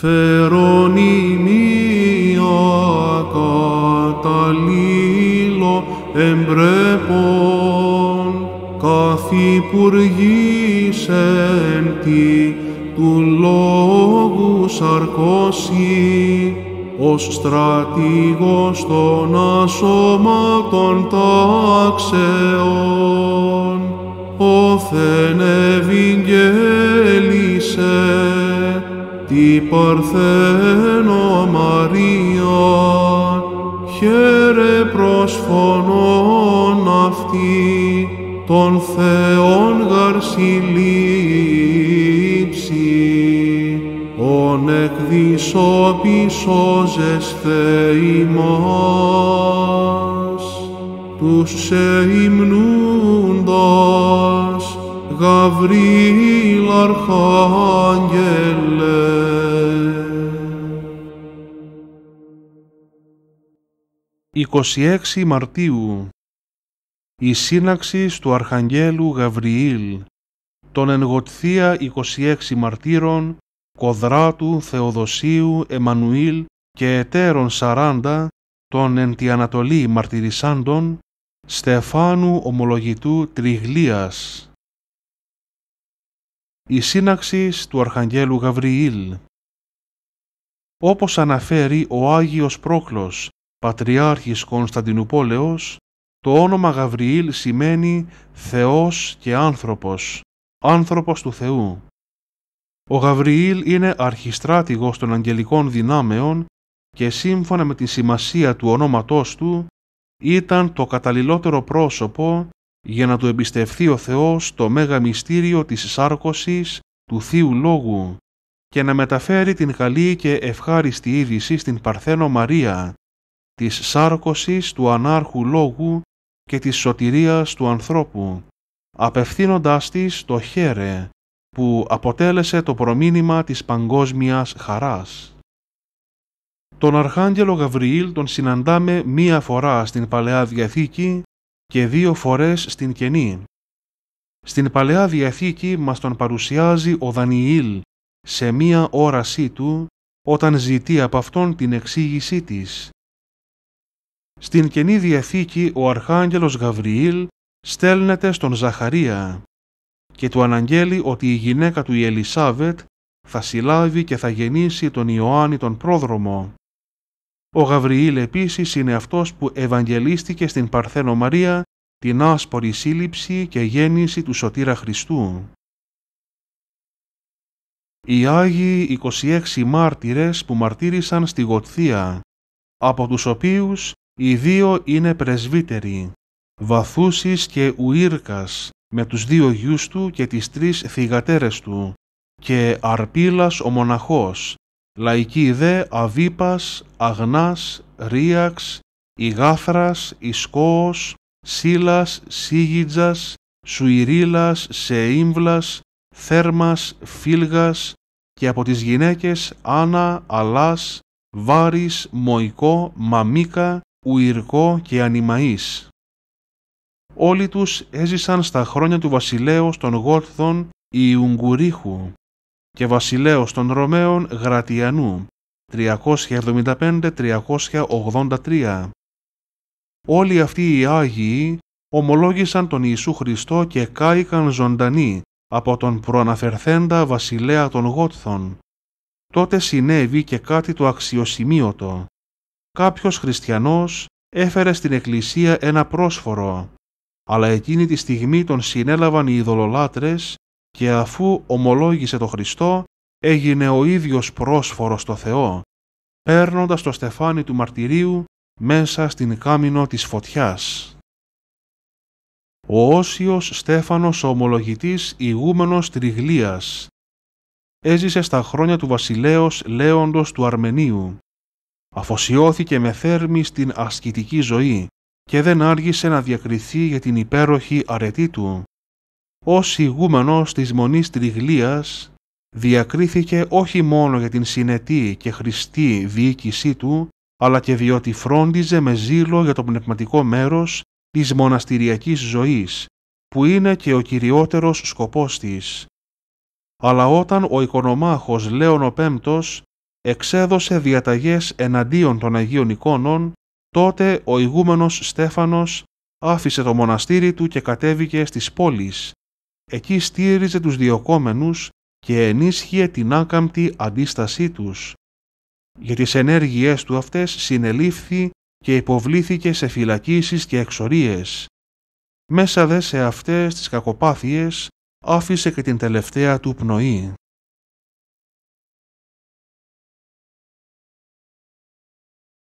Φερονιμία καταλήλω εμπρέπων καθυπουργήσεν τη του λόγου σαρκώσει ως στρατηγός των ασωμάτων τάξεων, όθεν ευηγγέλη τη Παρθένο Μαρία χαίρε προσφωνών αυτή των Θεών γαρσιλήψη ον εκ σώζεσθε ημάς τους σε υμνούντας Γαβρίλ Αρχάγγελε. «26 Μαρτίου Η σύναξη του Αρχαγγέλου Γαβριήλ των Ενγοτθία 26 Μαρτύρων αρχαγγελου γαβριηλ Τον Θεοδοσίου Εμμανουήλ και Ετέρων 40 Τον εν τη Ανατολή Στεφάνου Ομολογητού Τριγλίας η σύναξη του Αρχαγγέλου Γαβριήλ. Όπως αναφέρει ο Άγιος Πρόκλος, Πατριάρχης Κωνσταντινούπολεος, το όνομα Γαβριήλ σημαίνει Θεός και άνθρωπος, άνθρωπος του Θεού. Ο Γαβριήλ είναι αρχιστράτηγος των αγγελικών δυνάμεων και σύμφωνα με τη σημασία του ονόματός του ήταν το καταλληλότερο πρόσωπο για να του εμπιστευθεί ο Θεός το μέγα μυστήριο της σάρκωσης του Θείου Λόγου και να μεταφέρει την καλή και ευχάριστη είδηση στην Παρθένο Μαρία της σάρκωσης του ανάρχου λόγου και της σωτηρίας του ανθρώπου, απευθύνοντάς της το χέρε που αποτέλεσε το προμήνυμα της παγκόσμιας χαράς. Τον Αρχάγγελο Γαβριήλ τον συναντάμε μία φορά στην Παλαιά Διαθήκη και δύο φορές στην κενή. Στην Παλαιά Διαθήκη μας τον παρουσιάζει ο Δανιήλ σε μία όρασή του όταν ζητεί από αυτόν την εξήγησή της. Στην κενή Διαθήκη ο Αρχάγγελος Γαβριήλ στέλνεται στον Ζαχαρία και του αναγγέλει ότι η γυναίκα του η Ελισάβετ θα συλλάβει και θα γεννήσει τον Ιωάννη τον πρόδρομο. Ο Γαβριήλ επίσης είναι αυτός που ευαγγελίστηκε στην Παρθένο Μαρία την άσπορη σύλληψη και γέννηση του Σωτήρα Χριστού. Οι Άγιοι 26 μάρτυρες που μαρτύρησαν στη Γοτθία, από τους οποίους οι δύο είναι πρεσβύτεροι, Βαθούσης και Ουίρκας, με τους δύο γιους του και τις τρεις θυγατέρες του, και Αρπίλας ο μοναχός, Λαϊκή δε Αβίπας, Αγνάς, Ρίαξ, ηγάθρας, Ισκόος, Σύλλας, Σίγιτζας, Σουηρίλας, Σεήμβλας, Θέρμας, Φίλγας και από τις γυναίκες Άνα, Αλάς, Βάρης, Μοϊκό, Μαμίκα, Ουιρκό και Ανιμαΐς. Όλοι τους έζησαν στα χρόνια του βασιλέως των Γόρθων Ιουγκουρίχου και βασιλέως των Ρωμαίων Γρατιανού 375-383. Όλοι αυτοί οι Άγιοι ομολόγησαν τον Ιησού Χριστό και κάηκαν ζωντανοί από τον προαναφερθέντα βασιλέα των Γότθων. Τότε συνέβη και κάτι το αξιοσημείωτο. Κάποιος χριστιανός έφερε στην εκκλησία ένα πρόσφορο, αλλά εκείνη τη στιγμή τον συνέλαβαν οι ειδωλολάτρες και αφού ομολόγησε το Χριστό, έγινε ο ίδιος πρόσφορος στο Θεό, παίρνοντας το στεφάνι του μαρτυρίου μέσα στην κάμινο της φωτιάς. Ο Όσιος Στέφανος ο ομολογητής ηγούμενος Τριγλίας έζησε στα χρόνια του βασιλέως Λέοντος του Αρμενίου. Αφοσιώθηκε με θέρμη στην ασκητική ζωή και δεν άργησε να διακριθεί για την υπέροχη αρετή του, ως ηγούμενος της Μονής Τριγλίας διακρίθηκε όχι μόνο για την συνετή και χριστή διοίκησή του, αλλά και διότι φρόντιζε με ζήλο για το πνευματικό μέρος της μοναστηριακής ζωής, που είναι και ο κυριότερος σκοπός της. Αλλά όταν ο οικονομάχος Λέων εξέδωσε διαταγές εναντίον των Αγίων εικόνων, τότε ο ηγούμενος Στέφανος άφησε το μοναστήρι του και κατέβηκε στις πόλεις, Εκεί στήριζε τους διοκόμενους και ενίσχυε την άκαμπτη αντίστασή τους. Για τις ενέργειές του αυτές συνελήφθη και υποβλήθηκε σε φυλακίσεις και εξορίες. Μέσα δε σε αυτές τις κακοπάθειες άφησε και την τελευταία του πνοή.